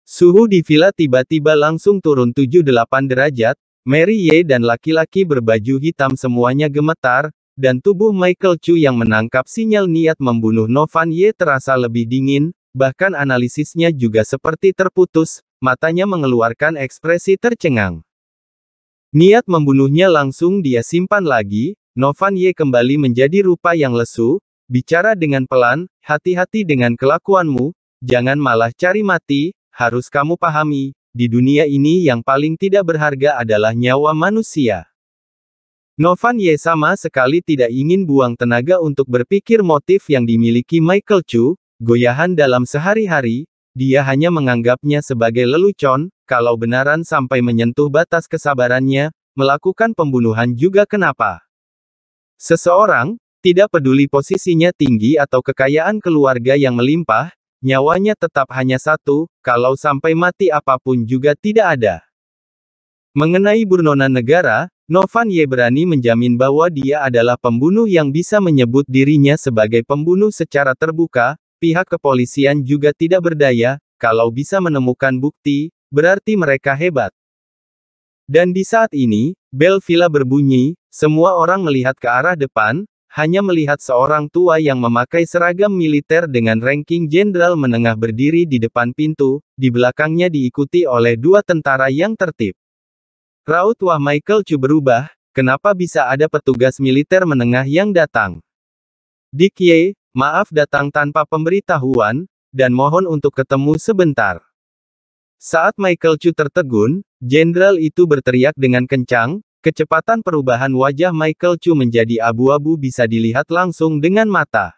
Suhu di villa tiba-tiba langsung turun 78 derajat, Mary Ye dan laki-laki berbaju hitam semuanya gemetar, dan tubuh Michael Chu yang menangkap sinyal niat membunuh Novan Ye terasa lebih dingin, bahkan analisisnya juga seperti terputus, matanya mengeluarkan ekspresi tercengang. Niat membunuhnya langsung dia simpan lagi, Novan Ye kembali menjadi rupa yang lesu, bicara dengan pelan, hati-hati dengan kelakuanmu, jangan malah cari mati, harus kamu pahami, di dunia ini yang paling tidak berharga adalah nyawa manusia. Novan Ye sama sekali tidak ingin buang tenaga untuk berpikir motif yang dimiliki Michael Chu, goyahan dalam sehari-hari, dia hanya menganggapnya sebagai lelucon, kalau benaran sampai menyentuh batas kesabarannya, melakukan pembunuhan juga kenapa. Seseorang, tidak peduli posisinya tinggi atau kekayaan keluarga yang melimpah, nyawanya tetap hanya satu, kalau sampai mati apapun juga tidak ada. Mengenai Burnona Negara, Novan Y berani menjamin bahwa dia adalah pembunuh yang bisa menyebut dirinya sebagai pembunuh secara terbuka, pihak kepolisian juga tidak berdaya, kalau bisa menemukan bukti, berarti mereka hebat. Dan di saat ini, bel villa berbunyi, semua orang melihat ke arah depan, hanya melihat seorang tua yang memakai seragam militer dengan ranking jenderal menengah berdiri di depan pintu, di belakangnya diikuti oleh dua tentara yang tertib. Raut wah Michael Chu berubah, kenapa bisa ada petugas militer menengah yang datang? Dick Ye, maaf datang tanpa pemberitahuan, dan mohon untuk ketemu sebentar. Saat Michael Chu tertegun, jenderal itu berteriak dengan kencang, Kecepatan perubahan wajah Michael Chu menjadi abu-abu bisa dilihat langsung dengan mata.